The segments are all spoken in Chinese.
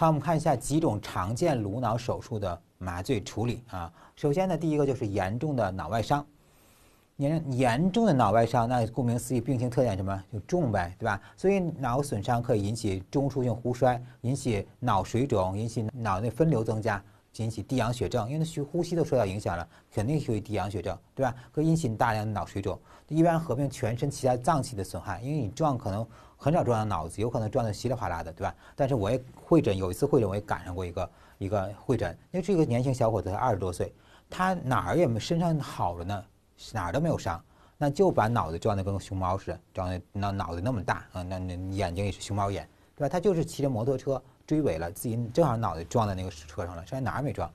好，我们看一下几种常见颅脑手术的麻醉处理啊。首先呢，第一个就是严重的脑外伤，严严重的脑外伤，那顾名思义，病情特点什么就重呗，对吧？所以脑损伤可以引起中枢性呼衰，引起脑水肿，引起脑内分流增加。引起低氧血症，因为它呼吸都受到影响了，肯定属会低氧血症，对吧？会引起大量的脑水肿，一般合并全身其他脏器的损害。因为你撞可能很少撞到脑子，有可能撞得稀里哗啦的，对吧？但是我也会诊，有一次会诊我也赶上过一个一个会诊，那为这个年轻小伙子，他二十多岁，他哪儿也没身上好了呢，哪儿都没有伤，那就把脑子撞得跟熊猫似的，撞得脑脑子那么大，嗯，那那眼睛也是熊猫眼。对吧？他就是骑着摩托车追尾了，自己正好脑袋撞在那个车上了，剩下哪儿没撞？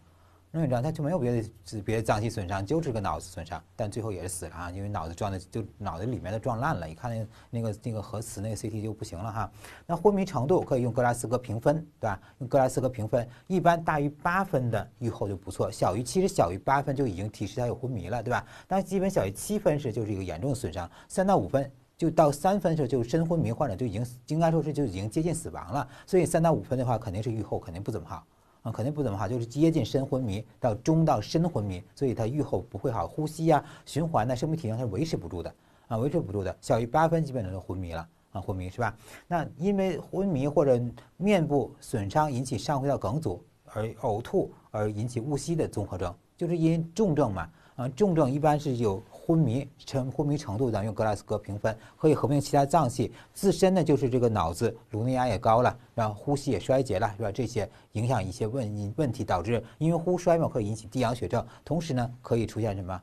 那你知道他就没有别的别的脏器损伤，就是个脑子损伤，但最后也是死了啊，因为脑子撞的就脑子里面的撞烂了，一看那那个那个核磁那个 CT 就不行了哈。那昏迷程度可以用格拉斯哥评分，对吧？用格拉斯哥评分，一般大于八分的预后就不错，小于其实小于八分就已经提示他有昏迷了，对吧？但基本小于七分时，就是一个严重损伤，三到五分。就到三分的时候，就深昏迷患者就已经应该说是就已经接近死亡了。所以三到五分的话，肯定是预后肯定不怎么好，啊，肯定不怎么好，就是接近深昏迷到中到深昏迷，所以他预后不会好，呼吸啊、循环呢、生命体征他维持不住的，啊，维持不住的。小于八分基本上就昏迷了，啊，昏迷是吧？那因为昏迷或者面部损伤引起上呼吸道梗阻而呕吐而引起误吸的综合症，就是因重症嘛，啊，重症一般是有。昏迷，成昏迷程度，咱用格拉斯哥评分，可以合并其他脏器。自身呢，就是这个脑子颅内压也高了，然后呼吸也衰竭了，是吧？这些影响一些问问题，导致因为呼衰嘛，可以引起低氧血症。同时呢，可以出现什么？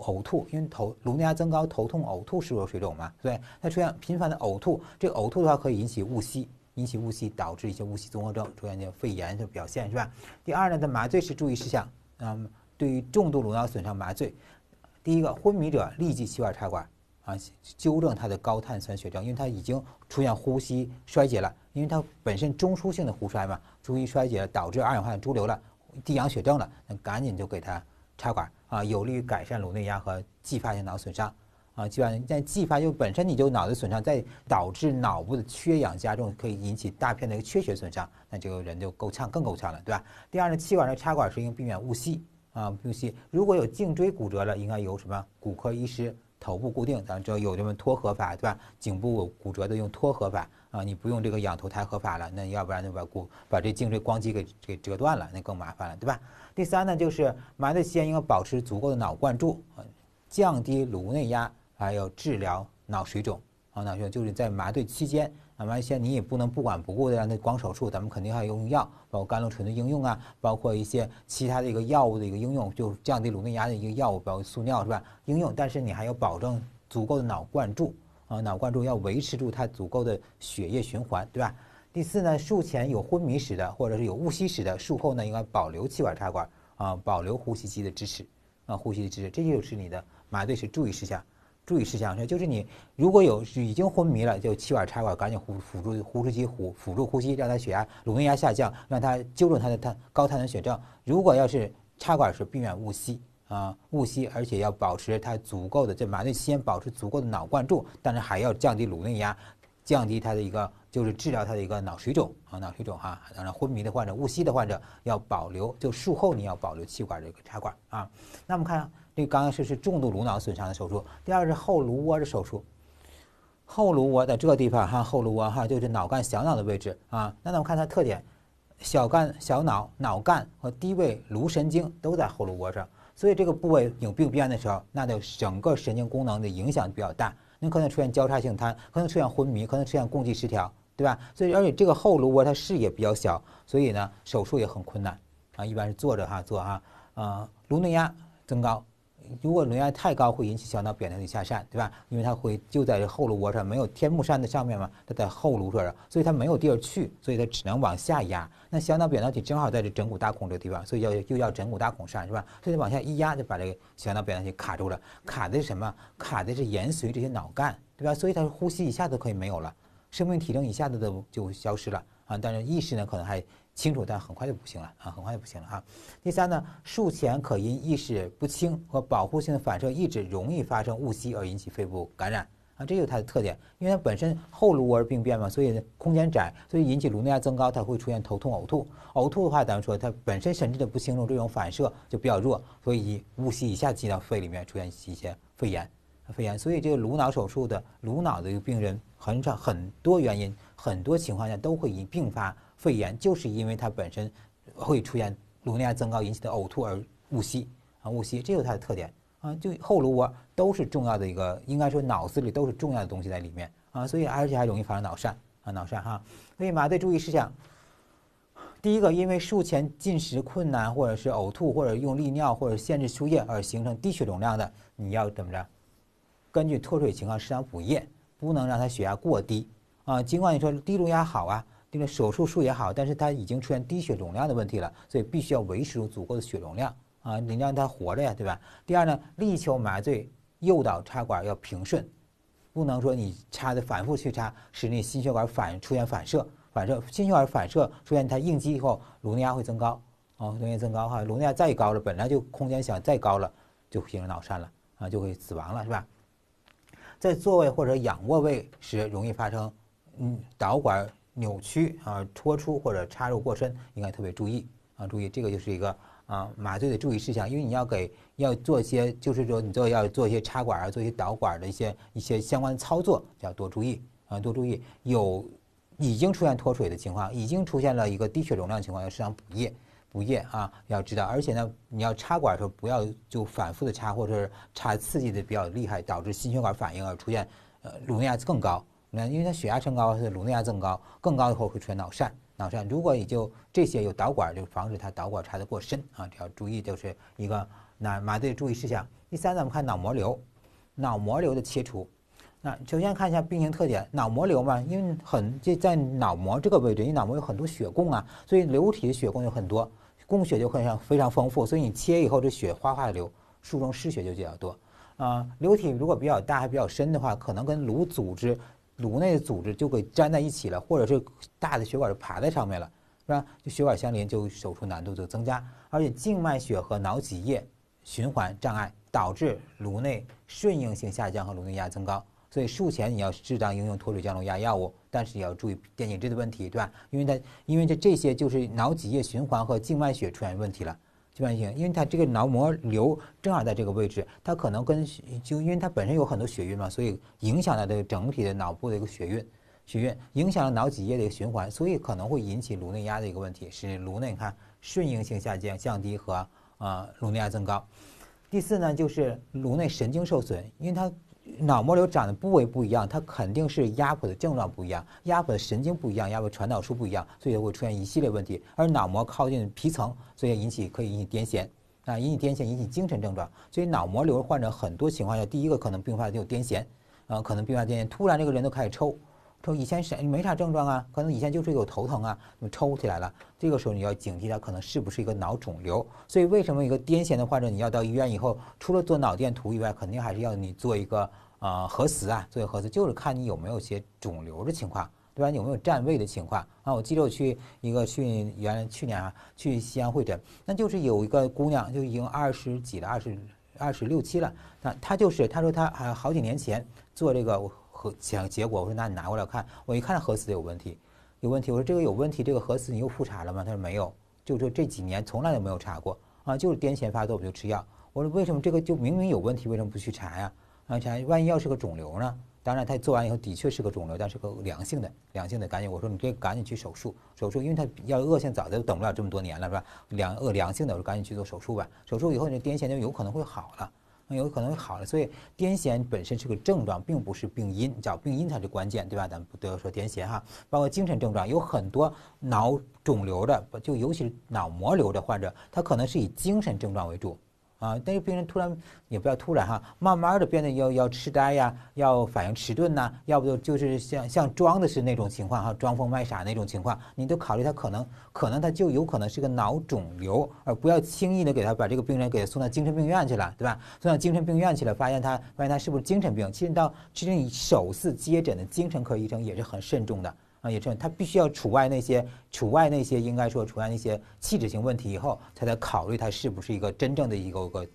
呕吐，因为头颅内压增高，头痛、呕吐、是不是水肿嘛，对不它出现频繁的呕吐，这个呕吐的话可以引起误吸，引起误吸导致一些误吸综合症，出现一些肺炎的表现，是吧？第二呢，它麻醉时注意事项，嗯，对于重度颅脑损伤麻醉。第一个，昏迷者立即气管插管，啊，纠正他的高碳酸血症，因为他已经出现呼吸衰竭了，因为他本身中枢性的呼衰嘛，中医衰竭导致二氧化碳潴留了，低氧血症了，那赶紧就给他插管，啊，有利于改善颅内压和继发性脑损伤，啊，继发在继发就本身你就脑子损伤，在导致脑部的缺氧加重，可以引起大片的一个缺血损伤，那这个人就够呛，更够呛了，对吧？第二呢，气管的插管时应避免误吸。啊，不用吸。如果有颈椎骨折了，应该由什么骨科医师头部固定。咱们知道有这么脱颌法，对吧？颈部骨折的用脱颌法啊，你不用这个仰头抬颌法了，那要不然就把骨把这颈椎光肌给给折断了，那更麻烦了，对吧？第三呢，就是麻醉期间应该保持足够的脑灌注，降低颅内压，还有治疗脑水肿啊，脑水肿就是在麻醉期间。那么现在你也不能不管不顾的让他光手术，咱们肯定还要用药，包括甘露醇的应用啊，包括一些其他的一个药物的一个应用，就降低颅内压的一个药物，包括速尿是吧？应用，但是你还要保证足够的脑灌注啊，脑灌注要维持住它足够的血液循环，对吧？第四呢，术前有昏迷史的或者是有误吸史的，术后呢应该保留气管插管啊，保留呼吸机的支持啊，呼吸支持，这就是你的麻醉时注意事项。注意事项是，就是你如果有已经昏迷了，就气管插管，赶紧辅辅助呼吸，辅辅助呼吸，让他血压颅内压下降，让他纠正他的他高碳酸血症。如果要是插管时避免误吸啊误吸，而且要保持他足够的在麻醉期间保持足够的脑灌注，但是还要降低颅内压，降低他的一个就是治疗他的一个脑水肿啊脑水肿哈。当然昏迷的患者误吸的患者要保留，就术后你要保留气管这个插管啊。那我们看。这刚刚是是重度颅脑损伤的手术，第二个是后颅窝的手术。后颅窝在这个地方哈，后颅窝哈就是脑干小脑的位置啊。那咱们看它特点，小干小脑脑干和低位颅神经都在后颅窝上，所以这个部位有病变的时候，那就整个神经功能的影响比较大，那可能出现交叉性瘫，可能出现昏迷，可能出现共济失调，对吧？所以而且这个后颅窝它视野比较小，所以呢手术也很困难啊，一般是坐着哈做啊。呃，颅内压增高。如果颅压太高，会引起小脑扁桃体下疝，对吧？因为它会就在后颅窝上，没有天目山的上面嘛，它在后颅这儿，所以它没有地儿去，所以它只能往下压。那小脑扁桃体正好在这枕骨大孔这个地方，所以叫又叫枕骨大孔疝，是吧？所以往下一压，就把这个小脑扁桃体卡住了，卡的是什么？卡的是延髓这些脑干，对吧？所以它呼吸一下子可以没有了，生命体征一下子都就消失了啊！但是意识呢，可能还。清楚，但很快就不行了啊，很快就不行了啊。第三呢，术前可因意识不清和保护性的反射抑制，容易发生误吸而引起肺部感染啊，这就是它的特点。因为它本身后颅窝病变嘛，所以空间窄，所以引起颅内压增高，它会出现头痛、呕吐。呕吐的话，咱们说它本身神志的不清，这种反射就比较弱，所以误吸一下进到肺里面，出现一些肺炎。肺炎，所以这个颅脑手术的颅脑的一个病人，很少很多原因，很多情况下都会以并发肺炎，就是因为他本身会出现颅内压增高引起的呕吐而误吸啊，误吸，这就是它的特点啊。就后颅窝都是重要的一个，应该说脑子里都是重要的东西在里面啊，所以而且还容易发生脑疝啊，脑疝哈。所以麻醉注意事项，第一个，因为术前进食困难，或者是呕吐，或者用利尿，或者限制输液而形成低血容量的，你要怎么着？根据脱水情况适当补液，不能让他血压过低啊。尽管你说低颅压好啊，这个手术术也好，但是他已经出现低血容量的问题了，所以必须要维持住足够的血容量啊，你让他活着呀，对吧？第二呢，力求麻醉诱导插管要平顺，不能说你插的反复去插，使你心血管反出现反射，反射心血管反射出现他应激以后颅内压会增高啊，颅内增高哈，颅内压再高了本来就空间想再高了就形成脑疝了啊，就会死亡了是吧？在坐位或者仰卧位时，容易发生嗯导管扭曲啊脱出或者插入过深，应该特别注意啊！注意这个就是一个啊麻醉的注意事项，因为你要给要做一些，就是说你做要做一些插管啊、做一些导管的一些一些相关操作，要多注意啊，多注意。有已经出现脱水的情况，已经出现了一个低血容量情况，要适当补液。不咽啊，要知道，而且呢，你要插管的时候不要就反复的插，或者是插刺激的比较厉害，导致心血管反应而出现呃颅内压更高。那因为它血压升高是颅内压增高，更高以后会出现脑疝。脑疝如果也就这些有导管，就防止它导管插的过深啊，要注意，就是一个麻醉注意事项。第三呢，我们看脑膜瘤，脑膜瘤的切除。那首先看一下病情特点，脑膜瘤嘛，因为很就在脑膜这个位置，你脑膜有很多血供啊，所以瘤体的血供有很多，供血就非常非常丰富，所以你切以后这血哗哗流，术中失血就比较多。啊，瘤体如果比较大还比较深的话，可能跟颅组织、颅内的组织就给粘在一起了，或者是大的血管就爬在上面了，是吧？就血管相邻，就手术难度就增加，而且静脉血和脑脊液循环障碍，导致颅内顺应性下降和颅内压增高。所以术前你要适当应用脱水降颅压药物，但是也要注意电解质的问题，对吧？因为它，因为这这些就是脑脊液循环和静脉血出现问题了。静脉血，因为它这个脑膜瘤正好在这个位置，它可能跟就因为它本身有很多血运嘛，所以影响了这个整体的脑部的一个血运，血运影响了脑脊液的一个循环，所以可能会引起颅内压的一个问题，使颅内你看顺应性下降、降低和啊颅内压增高。第四呢，就是颅内神经受损，因为它。脑膜瘤长的部位不一样，它肯定是压迫的症状不一样，压迫的神经不一样，压迫传导束不一样，所以会出现一系列问题。而脑膜靠近皮层，所以引起可以引起癫痫啊，引起癫痫，引起精神症状。所以脑膜瘤患者很多情况下，第一个可能并发的就是癫痫，呃，可能并发癫痫，突然这个人都开始抽。说以前是没啥症状啊，可能以前就是有头疼啊，那么抽起来了，这个时候你要警惕他可能是不是一个脑肿瘤。所以为什么一个癫痫的患者你要到医院以后，除了做脑电图以外，肯定还是要你做一个啊核磁啊，做一核磁就是看你有没有些肿瘤的情况，对吧？有没有占位的情况啊？我记得我去一个去原来去年啊去西安会诊，那就是有一个姑娘就已经二十几了，二十二十六七了，那她就是她说她还好几年前做这个。核检结果，我说那你拿过来看。我一看核磁有问题，有问题。我说这个有问题，这个核磁你又复查了吗？他说没有，就说这几年从来都没有查过啊，就是癫痫发作我就吃药。我说为什么这个就明明有问题，为什么不去查呀？啊，查万一要是个肿瘤呢？当然他做完以后的确是个肿瘤，但是个良性的，良性的赶紧我说你这赶紧去手术手术，因为他要恶性早就等不了这么多年了是吧？良恶良性的我说赶紧去做手术吧，手术以后你癫痫就有可能会好了。有可能会好了，所以癫痫本身是个症状，并不是病因，找病因才是关键，对吧？咱们不要说癫痫哈，包括精神症状有很多脑肿瘤的，就尤其是脑膜瘤的患者，他可能是以精神症状为主。啊，但是病人突然也不要突然哈，慢慢的变得要要痴呆呀，要反应迟钝呐，要不就就是像像装的是那种情况哈，装疯卖傻那种情况，你都考虑他可能可能他就有可能是个脑肿瘤，而不要轻易的给他把这个病人给送到精神病院去了，对吧？送到精神病院去了，发现他发现他是不是精神病？其实到其实你首次接诊的精神科医生也是很慎重的。啊，也称，他必须要除外那些除外那些，应该说除外那些器质性问题以后，才在考虑它是不是一个真正的一个个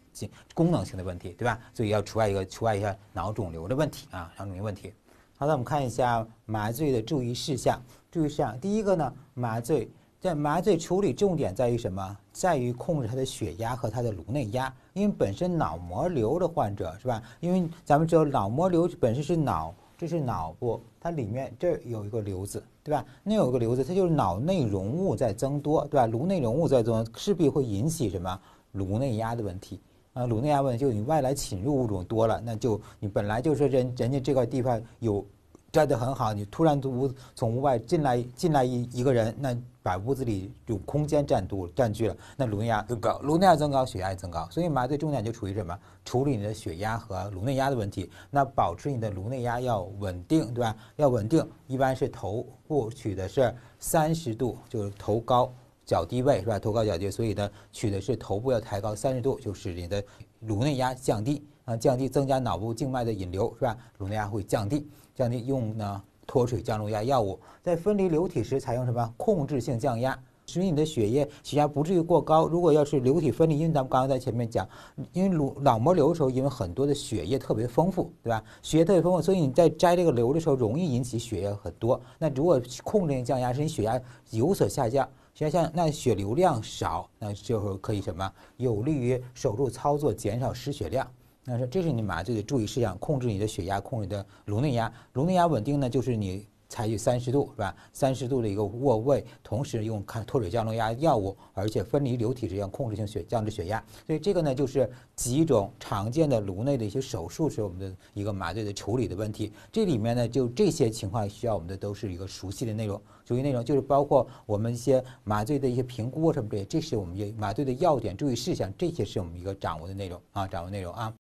功能性的问题，对吧？所以要除外一个除外一下脑肿瘤的问题啊，脑肿瘤问题。好了，我们看一下麻醉的注意事项。注意事项第一个呢，麻醉在麻醉处理重点在于什么？在于控制他的血压和他的颅内压，因为本身脑膜瘤的患者是吧？因为咱们知道脑膜瘤本身是脑。这是脑部，它里面这有一个瘤子，对吧？那有个瘤子，它就是脑内容物在增多，对吧？颅内容物在增，势必会引起什么颅内压的问题啊？颅内压问题就是你外来侵入物种多了，那就你本来就是人，人家这块地方有。站的很好，你突然从屋从屋外进来进来一一个人，那把屋子里有空间占度占据了，那颅压增高，颅内压增高，血压也增高，所以麻醉重点就处于什么？处理你的血压和颅内压的问题。那保持你的颅内压要稳定，对吧？要稳定，一般是头部取的是三十度，就是头高脚低位，是吧？头高脚低，所以呢，取的是头部要抬高三十度，就是你的颅内压降低。啊，降低增加脑部静脉的引流是吧？颅内压会降低，降低用呢脱水降颅压药物。在分离流体时，采用什么控制性降压，使你的血液血压不至于过高。如果要是流体分离，因为咱们刚刚在前面讲，因为颅脑膜瘤的时候，因为很多的血液特别丰富，对吧？血液特别丰富，所以你在摘这个瘤的时候容易引起血液很多。那如果控制性降压，使你血压有所下降，血压下降，那血流量少，那就是可以什么有利于手术操作，减少失血量。那是这是你麻醉的注意事项，控制你的血压，控制你的颅内压，颅内压稳定呢，就是你采取三十度是吧？三十度的一个卧位，同时用看脱水降颅压药物，而且分离流体这间控制性血降脂血压。所以这个呢，就是几种常见的颅内的一些手术是我们的一个麻醉的处理的问题。这里面呢，就这些情况需要我们的都是一个熟悉的内容，熟悉内容就是包括我们一些麻醉的一些评估什么这些，这是我们麻醉的要点注意事项，这些是我们一个掌握的内容啊，掌握内容啊。